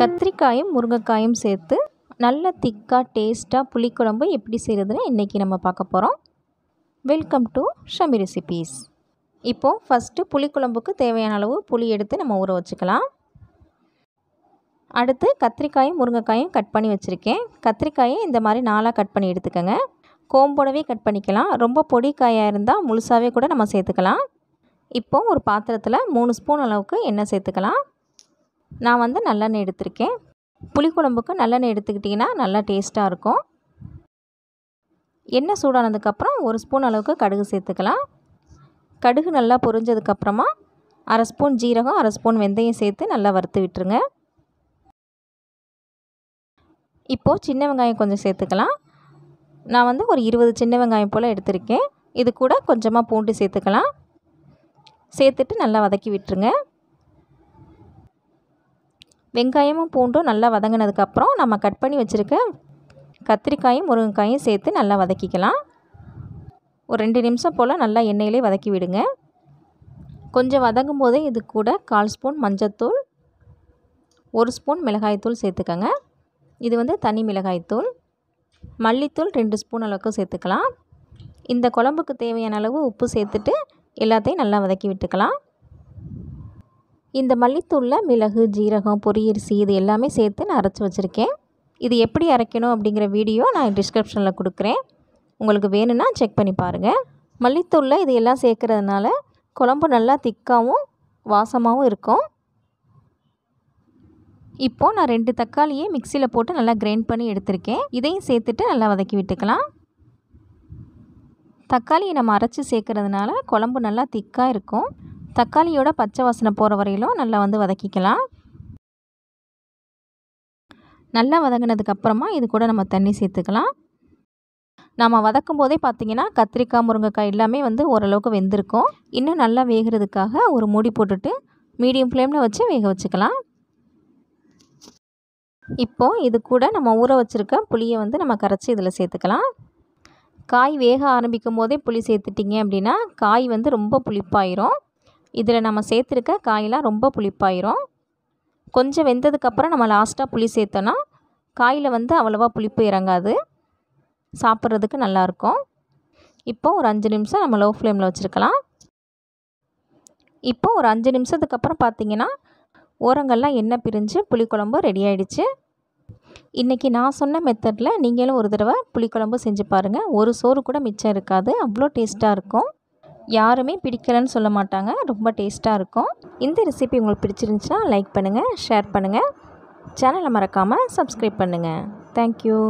கத்திரிக்காயும் முருங்கைக்காயும் சேர்த்து நல்ல திக்காக டேஸ்ட்டாக புளிக்குழம்பு எப்படி செய்கிறதுன்னு இன்றைக்கி நம்ம பார்க்க போகிறோம் வெல்கம் டு ஷமி ரெசிபீஸ் இப்போது ஃபஸ்ட்டு புளிக்குழம்புக்கு தேவையான அளவு புளி எடுத்து நம்ம ஊற வச்சுக்கலாம் அடுத்து கத்திரிக்காயும் முருங்கைக்காயும் கட் பண்ணி வச்சுருக்கேன் கத்திரிக்காயை இந்த மாதிரி நாளாக கட் பண்ணி எடுத்துக்கோங்க கோம்போடவே கட் பண்ணிக்கலாம் ரொம்ப பொடி காயாக இருந்தால் முழுசாகவே கூட நம்ம சேர்த்துக்கலாம் இப்போது ஒரு பாத்திரத்தில் மூணு ஸ்பூன் அளவுக்கு எண்ணெய் சேர்த்துக்கலாம் நான் வந்து நல்லெண்ணெய் எடுத்திருக்கேன் புளிக்குழம்புக்கு நல்லெண்ணெய் எடுத்துக்கிட்டிங்கன்னா நல்லா டேஸ்ட்டாக இருக்கும் எண்ணெய் சூடானதுக்கப்புறம் ஒரு ஸ்பூன் அளவுக்கு கடுகு சேர்த்துக்கலாம் கடுகு நல்லா பொரிஞ்சதுக்கப்புறமா அரை ஸ்பூன் ஜீரகம் அரை ஸ்பூன் வெந்தயம் சேர்த்து நல்லா வறுத்து விட்டுருங்க இப்போது சின்ன வெங்காயம் கொஞ்சம் சேர்த்துக்கலாம் நான் வந்து ஒரு இருபது சின்ன வெங்காயம் போல் எடுத்திருக்கேன் இது கூட கொஞ்சமாக பூண்டு சேர்த்துக்கலாம் சேர்த்துட்டு நல்லா வதக்கி விட்டுருங்க வெங்காயமும் பூண்டும் நல்லா வதங்கினதுக்கப்புறம் நம்ம கட் பண்ணி வச்சுருக்க கத்திரிக்காயும் முருங்கைக்காயும் சேர்த்து நல்லா வதக்கிக்கலாம் ஒரு ரெண்டு நிமிஷம் போல் நல்லா எண்ணெயிலே வதக்கி விடுங்க கொஞ்சம் வதங்கும் போதே இது கூட கால் ஸ்பூன் மஞ்சத்தூள் ஒரு ஸ்பூன் மிளகாய்த்தூள் சேர்த்துக்கோங்க இது வந்து தனி மிளகாய்த்தூள் மல்லித்தூள் ரெண்டு ஸ்பூன் அளவுக்கு சேர்த்துக்கலாம் இந்த குழம்புக்கு தேவையான அளவு உப்பு சேர்த்துட்டு எல்லாத்தையும் நல்லா வதக்கி விட்டுக்கலாம் இந்த மல்லித்தூளில் மிளகு ஜீரகம் பொரியரிசி இது எல்லாமே சேர்த்து நான் அரைச்சி வச்சுருக்கேன் இது எப்படி அரைக்கணும் அப்படிங்கிற வீடியோ நான் டிஸ்கிரிப்ஷனில் கொடுக்குறேன் உங்களுக்கு வேணும்னா செக் பண்ணி பாருங்கள் மல்லித்தூளில் இது எல்லாம் சேர்க்குறதுனால குழம்பு நல்லா திக்காகவும் வாசமாகவும் இருக்கும் இப்போது நான் ரெண்டு தக்காளியே மிக்சியில் போட்டு நல்லா கிரைண்ட் பண்ணி எடுத்திருக்கேன் இதையும் சேர்த்துட்டு நல்லா வதக்கி விட்டுக்கலாம் தக்காளியை நம்ம அரைச்சி சேர்க்குறதுனால குழம்பு நல்லா திக்காக இருக்கும் தக்காளியோட பச்சை வாசனை போகிற வரையிலும் நல்லா வந்து வதக்கிக்கலாம் நல்லா வதங்கினதுக்கப்புறமா இது கூட நம்ம தண்ணி சேர்த்துக்கலாம் நாம் வதக்கும் போதே பார்த்திங்கன்னா கத்திரிக்காய் முருங்கைக்காய் எல்லாமே வந்து ஓரளவுக்கு வெந்திருக்கும் இன்னும் நல்லா வேகிறதுக்காக ஒரு மூடி போட்டுட்டு மீடியம் ஃப்ளேமில் வச்சு வேக வச்சுக்கலாம் இப்போது இது கூட நம்ம ஊற வச்சுருக்க புளியை வந்து நம்ம கரைச்சி இதில் சேர்த்துக்கலாம் காய் வேக ஆரம்பிக்கும் போதே புளி சேர்த்துட்டிங்க அப்படின்னா காய் வந்து ரொம்ப புளிப்பாயிரும் இதில் நம்ம சேர்த்துருக்க காயெலாம் ரொம்ப புளிப்பாயிரும் கொஞ்சம் வெந்ததுக்கப்புறம் நம்ம லாஸ்ட்டாக புளி சேர்த்தோன்னா காயில் வந்து அவ்வளோவா புளிப்பு இறங்காது சாப்பிட்றதுக்கு நல்லாயிருக்கும் இப்போ ஒரு அஞ்சு நிமிஷம் நம்ம லோ ஃப்ளேமில் வச்சுருக்கலாம் இப்போ ஒரு அஞ்சு நிமிஷத்துக்கு அப்புறம் பார்த்திங்கன்னா ஓரங்கள்லாம் எண்ணெய் பிரிஞ்சு புளிக்குழம்பு ரெடி ஆகிடுச்சு இன்றைக்கி நான் சொன்ன மெத்தடில் நீங்களும் ஒரு தடவை புளிக்குழம்பு செஞ்சு பாருங்கள் ஒரு சோறு கூட மிச்சம் இருக்காது அவ்வளோ டேஸ்ட்டாக இருக்கும் யாருமே பிடிக்கலைன்னு சொல்ல மாட்டாங்க ரொம்ப டேஸ்ட்டாக இருக்கும் இந்த ரெசிபி உங்களுக்கு பிடிச்சிருந்துச்சுன்னா லைக் பண்ணுங்கள் ஷேர் பண்ணுங்கள் சேனலை மறக்காமல் சப்ஸ்கிரைப் பண்ணுங்கள் தேங்க்யூ